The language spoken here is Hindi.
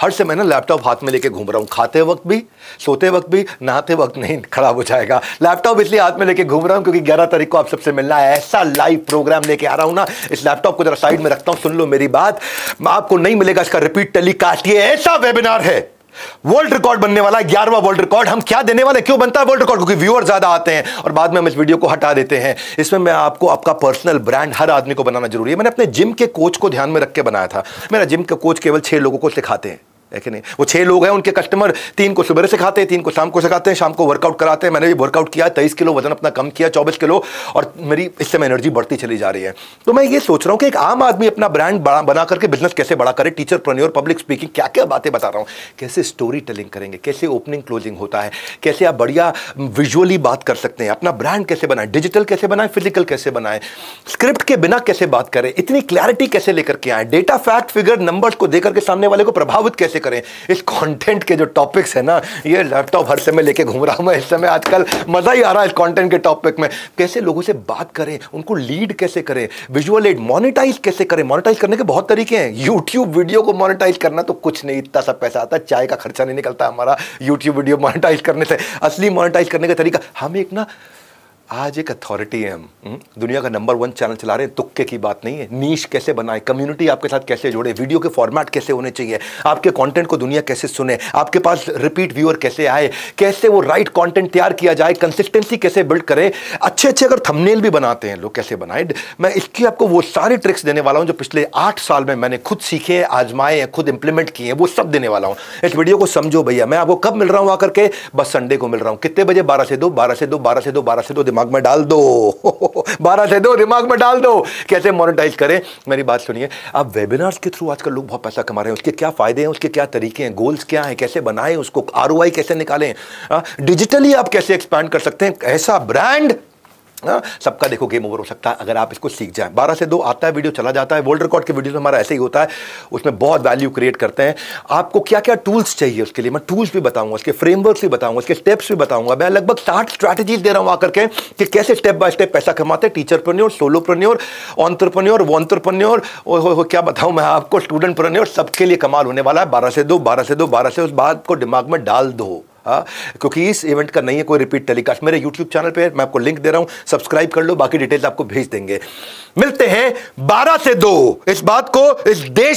हर समय ना लैपटॉप हाथ में लेके घूम रहा हूँ खाते वक्त भी सोते वक्त भी नहाते वक्त नहीं खराब हो जाएगा लैपटॉप इसलिए हाथ में लेके घूम रहा हूँ क्योंकि ग्यारह तारीख को आप सबसे मिलना है ऐसा लाइव प्रोग्राम लेके आ रहा हूँ ना इस लैपटॉप को जरा साइड में रखता हूँ सुन लो मेरी बात आपको नहीं मिलेगा इसका रिपीट टेलीकास्ट ये ऐसा वेबिनार है वर्ल्ड रिकॉर्ड बनने वाला ग्यारहवा वर्ल्ड रिकॉर्ड हम क्या देने वाले क्यों बनता है वर्ल्ड रिकॉर्ड क्योंकि व्यूअर ज्यादा आते हैं और बाद में हम इस वीडियो को हटा देते हैं इसमें मैं आपको आपका पर्सनल ब्रांड हर आदमी को बनाना जरूरी है मैंने अपने जिम के कोच को ध्यान में रख के बनाया था मेरा जिम का कोच केवल छह लोगों को सिखाते हैं है कि नहीं वो छः लोग हैं उनके कस्टमर तीन को सुबह से खाते हैं तीन को शाम को सिखाते हैं शाम को वर्कआउट कराते हैं मैंने भी वर्कआउट किया तेईस किलो वजन अपना कम किया चौबीस किलो और मेरी इस समय एनर्जी बढ़ती चली जा रही है तो मैं ये सोच रहा हूँ कि एक आम आदमी अपना ब्रांड बना करके बिजनेस कैसे बड़ा करे टीचर प्रोन्योर पब्लिक स्पीकिंग क्या क्या बातें बता रहा हूँ कैसे स्टोरी टेलिंग करेंगे कैसे ओपनिंग क्लोजिंग होता है कैसे आप बढ़िया विजुअली बात कर सकते हैं अपना ब्रांड कैसे बनाए डिजिटल कैसे बनाए फिजिकल कैसे बनाए स्क्रिप्ट के बिना कैसे बात करें इतनी क्लैरिटी कैसे लेकर के आए डेटा फैक्ट फिगर नंबर्स को देकर के सामने वाले को प्रभावित कैसे कैसे करें इस कंटेंट के जो टॉपिक्स है ना ये लैपटॉप हर समय लेके घूम रहा हूँ मैं इस समय आजकल मज़ा ही आ रहा है इस कंटेंट के टॉपिक में कैसे लोगों से बात करें उनको लीड कैसे करें विजुअल एड मोनिटाइज कैसे करें मोनिटाइज करने के बहुत तरीके हैं यूट्यूब वीडियो को मोनिटाइज करना तो कुछ नहीं इतना सा पैसा आता चाय का खर्चा नहीं निकलता हमारा यूट्यूब वीडियो मोनिटाइज करने से असली मोनिटाइज करने का तरीका हमें एक ना आज एक अथॉरिटी है हम हम्म? दुनिया का नंबर वन चैनल चला रहे हैं तुक्के की बात नहीं है नीच कैसे बनाए कम्युनिटी आपके साथ कैसे जोड़े वीडियो के फॉर्मेट कैसे होने चाहिए आपके कंटेंट को दुनिया कैसे सुने आपके पास रिपीट व्यूअर कैसे आए कैसे वो राइट कंटेंट तैयार किया जाए कंसिस्टेंसी कैसे बिल्ड करें अच्छे अच्छे अगर थमनेल भी बनाते हैं लोग कैसे बनाए मैं इसकी आपको वो सारे ट्रिक्स देने वाला हूँ जो पिछले आठ साल में मैंने खुद सीखे आजमाए हैं खुद इंप्लीमेंट किए हैं वो सब देने वाला हूँ इस वीडियो को समझो भैया मैं आपको कब मिल रहा हूँ आकर के बस संडे को मिल रहा हूँ कितने बजे बारह से दो बारह से दो बारह से दो बारह से दो दिमाग दिमाग में डाल दो बारह से दो दिमाग में डाल दो कैसे मोनेटाइज करें मेरी बात सुनिए अब वेबिनार्स के थ्रू आजकल लोग बहुत पैसा कमा रहे हैं उसके क्या फ़ायदे हैं उसके क्या तरीके हैं गोल्स क्या हैं कैसे बनाएं उसको आर कैसे निकालें डिजिटली हाँ, आप कैसे एक्सपैंड कर सकते हैं ऐसा ब्रांड हाँ, सबका देखो गेम ओवर हो सकता है अगर आप इसको सीख जाएं बारह से दो आता है वीडियो चला जाता है वर्ल्ड रिकॉर्ड के वीडियो में हमारा ऐसे ही होता है उसमें बहुत वैल्यू क्रिएट करते हैं आपको क्या क्या टूल्स चाहिए उसके लिए मैं टूल्स भी बताऊंगा उसके फ्रेमवर्क भी बताऊंगा उसके स्टेप्स भी बताऊंगा मैं लगभग साठ स्ट्रैटेजीज दे रहा हूँ आकर के कि कैसे स्टेप बाय स्टेप पैसा कमाते हैं teacherpreneur solopreneur entrepreneur wantrepreneur क्या बताऊँ मैं आपको स्टूडेंट प्रन्योर सबके लिए कमाल होने वाला है बारह से दो बारह से दो बारह से उस बात को दिमाग में डाल दो हाँ क्योंकि इस इवेंट का नहीं है कोई रिपीट टेलीकास्ट मेरे यूट्यूब चैनल पे मैं आपको लिंक दे रहा हूँ सब्सक्राइब कर लो बाकी डिटेल्स आपको भेज देंगे मिलते हैं बारह से दो इस बात को इस देश